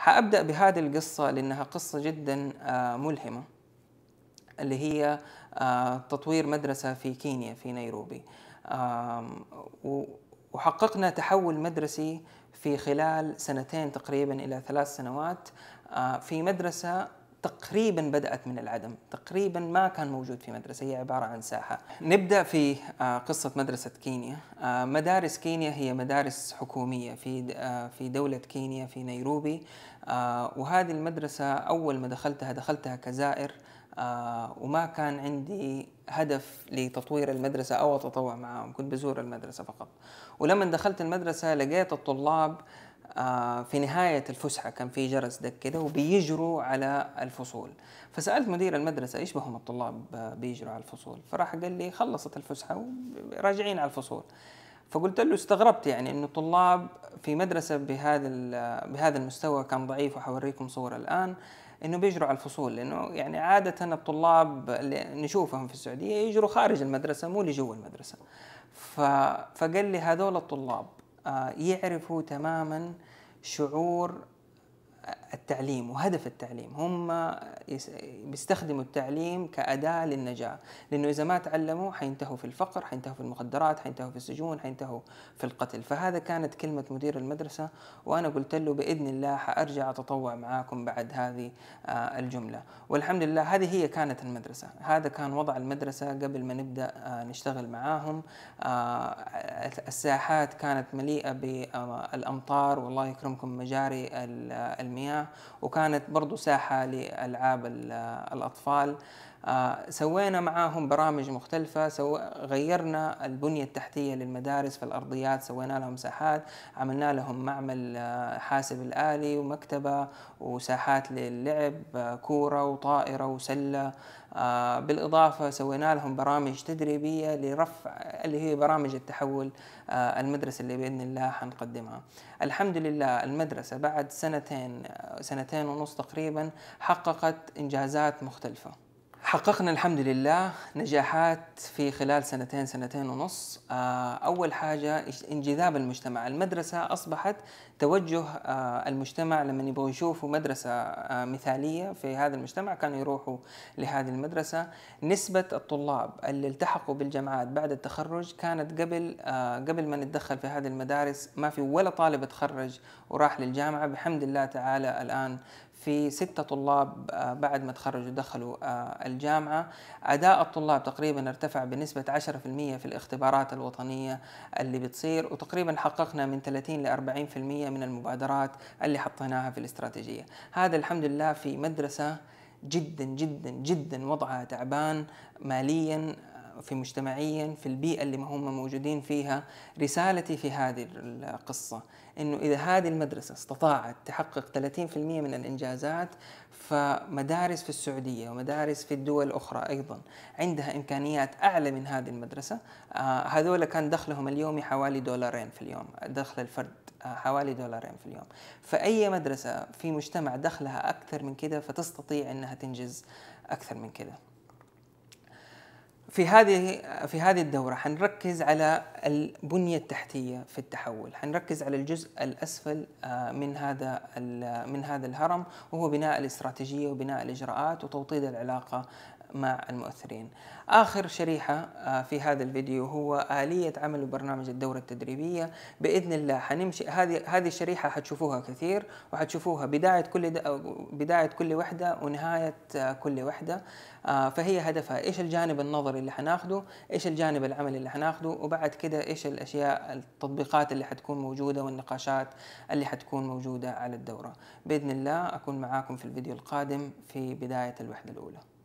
حأبدأ بهذه القصة لأنها قصة جدا آه، ملهمة اللي هي آه، تطوير مدرسة في كينيا في نيروبي وحققنا تحول مدرسي في خلال سنتين تقريبا إلى ثلاث سنوات آه، في مدرسة تقريبا بدأت من العدم تقريبا ما كان موجود في مدرسة هي عبارة عن ساحة نبدأ في آه، قصة مدرسة كينيا آه، مدارس كينيا هي مدارس حكومية في آه، في دولة كينيا في نيروبي وهذه المدرسة أول ما دخلتها دخلتها كزائر وما كان عندي هدف لتطوير المدرسة أو أتطوع معهم كنت بزور المدرسة فقط ولما دخلت المدرسة لقيت الطلاب آه، في نهاية الفسحة كان في جرس دق كده وبيجروا على الفصول فسألت مدير المدرسة إيش بهم الطلاب بيجروا على الفصول فراح قال لي خلصت الفسحة وراجعين على الفصول فقلت له استغربت يعني انه الطلاب في مدرسه بهذا بهذا المستوى كان ضعيف وحوريكم صور الان انه بيجروا على الفصول لانه يعني عاده الطلاب اللي نشوفهم في السعوديه يجروا خارج المدرسه مو اللي جوا المدرسه فقال لي هذول الطلاب آه، يعرفوا تماما شعور التعليم وهدف التعليم هم بيستخدموا التعليم كأداة للنجاة لأنه إذا ما تعلموا حينتهوا في الفقر حينتهوا في المخدرات حينتهوا في السجون حينتهوا في القتل فهذا كانت كلمة مدير المدرسة وأنا قلت له بإذن الله حأرجع أتطوع معاكم بعد هذه آه، الجملة والحمد لله هذه هي كانت المدرسة هذا كان وضع المدرسة قبل ما نبدأ آه، نشتغل معاهم آه، الساحات كانت مليئة بالأمطار والله يكرمكم مجاري المياه وكانت برضو ساحة لألعاب الأطفال آه، سوينا معاهم برامج مختلفة سو... غيرنا البنية التحتية للمدارس في الأرضيات سوينا لهم ساحات عملنا لهم معمل آه، حاسب الآلي ومكتبة وساحات للعب آه، كورة وطائرة وسلة بالإضافة سوينا لهم برامج تدريبية لرفع اللي هي برامج التحول المدرسة اللي بإذن الله حنقدمها الحمد لله المدرسة بعد سنتين سنتين ونص تقريبا حققت إنجازات مختلفة حققنا الحمد لله نجاحات في خلال سنتين سنتين ونص آه، أول حاجة انجذاب المجتمع المدرسة أصبحت توجه آه، المجتمع لما يبغوا يشوفوا مدرسة آه، مثالية في هذا المجتمع كانوا يروحوا لهذه المدرسة نسبة الطلاب اللي التحقوا بالجامعات بعد التخرج كانت قبل قبل ما نتدخل في هذه المدارس ما في ولا طالب تخرج وراح للجامعة بحمد الله تعالى الآن في ستة طلاب آه، بعد ما تخرجوا دخلوا آه، الجامعة أداء الطلاب تقريبا ارتفع بنسبة 10% في الاختبارات الوطنية اللي بتصير وتقريبا حققنا من 30 ل 40% من المبادرات اللي حطيناها في الاستراتيجية هذا الحمد لله في مدرسة جدا جدا جدا وضعها تعبان ماليا في مجتمعيا في البيئة اللي هم موجودين فيها رسالتي في هذه القصة أنه إذا هذه المدرسة استطاعت تحقق 30% من الإنجازات فمدارس في السعودية ومدارس في الدول الأخرى أيضا عندها إمكانيات أعلى من هذه المدرسة آه، هذول كان دخلهم اليومي حوالي دولارين في اليوم دخل الفرد آه، حوالي دولارين في اليوم فأي مدرسة في مجتمع دخلها أكثر من كده فتستطيع أنها تنجز أكثر من كده في هذه في هذه الدورة حنركز على البنية التحتية في التحول، حنركز على الجزء الأسفل آه، من هذا من هذا الهرم وهو بناء الاستراتيجية وبناء الإجراءات وتوطيد العلاقة مع المؤثرين آخر شريحة آه، في هذا الفيديو هو آلية عمل برنامج الدورة التدريبية بإذن الله حنمشي هذه هذه الشريحة حتشوفوها كثير وحتشوفوها بداية كل بداية كل وحدة ونهاية آه، كل وحدة آه، فهي هدفها إيش الجانب النظري اللي حناخده إيش الجانب العملي اللي حناخده وبعد كده إيش الأشياء التطبيقات اللي حتكون موجودة والنقاشات اللي حتكون موجودة على الدورة بإذن الله أكون معاكم في الفيديو القادم في بداية الوحدة الأولى